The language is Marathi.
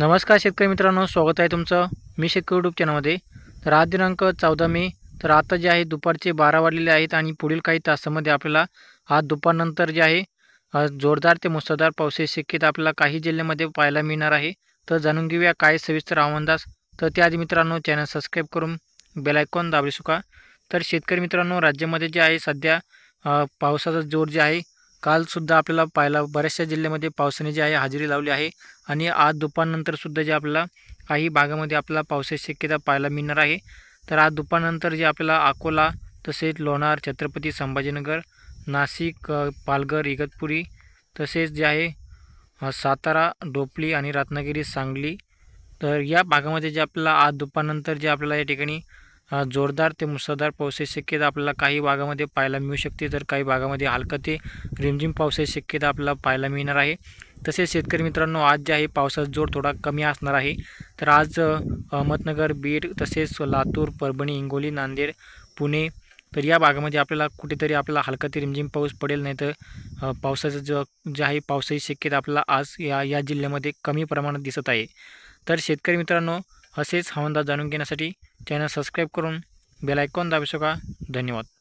नमस्कार शेतकरी मित्रांनो स्वागत आहे तुमचं मी शेतकरी युट्यूब चॅनलमध्ये तर आज दिनांक चौदा मे तर आता जे आहे दुपारचे बारा वाजलेले आहेत आणि पुढील काही तासामध्ये आपल्याला आज दुपारनंतर जे आहे जोरदार ते मुसळधार पावसाची शक्यता आपल्याला काही जिल्ह्यामध्ये पाहायला मिळणार आहे तर जाणून घेऊया काय सविस्तर अंदाज तर त्याआधी मित्रांनो चॅनल सबस्क्राईब करून बेलायकॉन दाबरी सुका तर शेतकरी मित्रांनो राज्यामध्ये जे आहे सध्या पावसाचा जोर जे आहे कालसुद्धा आपल्याला पाहायला बऱ्याचशा जिल्ह्यामध्ये पावसाने जे आहे हजेरी लावली आहे आणि आज दुपारनंतरसुद्धा जे आपल्याला काही भागामध्ये आपल्याला पावसाची शक्यता पाहायला मिळणार आहे तर आज दुपारनंतर जे आपल्याला अकोला तसेच लोणार छत्रपती संभाजीनगर नाशिक पालघर इगतपुरी तसेच जे आहे सातारा डोपली आणि रत्नागिरी सांगली तर या भागामध्ये जे आपल्याला आज दुपारनंतर जे आपल्याला या ठिकाणी जोरदार ते मुसळधार पावसाची शक्यता आपल्याला काही भागामध्ये पाहायला मिळू शकते तर काही भागामध्ये हलका ते रिमझिम पावसाची शक्यता आपल्याला पाहायला मिळणार आहे तसेच शेतकरी मित्रांनो आज जे आहे पावसाचा जोर थोडा कमी असणार आहे तर आज अहमदनगर बीड तसेच लातूर परभणी हिंगोली नांदेड पुणे तर या भागामध्ये आपल्याला कुठेतरी आपल्याला हलका ते रिमझिम पाऊस पडेल नाही तर पावसाचं जो जे आहे पावसाची शक्यता आपल्याला आज या या जिल्ह्यामध्ये कमी प्रमाणात दिसत आहे तर शेतकरी मित्रांनो असेच हवानदार जाणून घेण्यासाठी चॅनल सबस्क्राईब करून बेलायकॉन दाबू शका धन्यवाद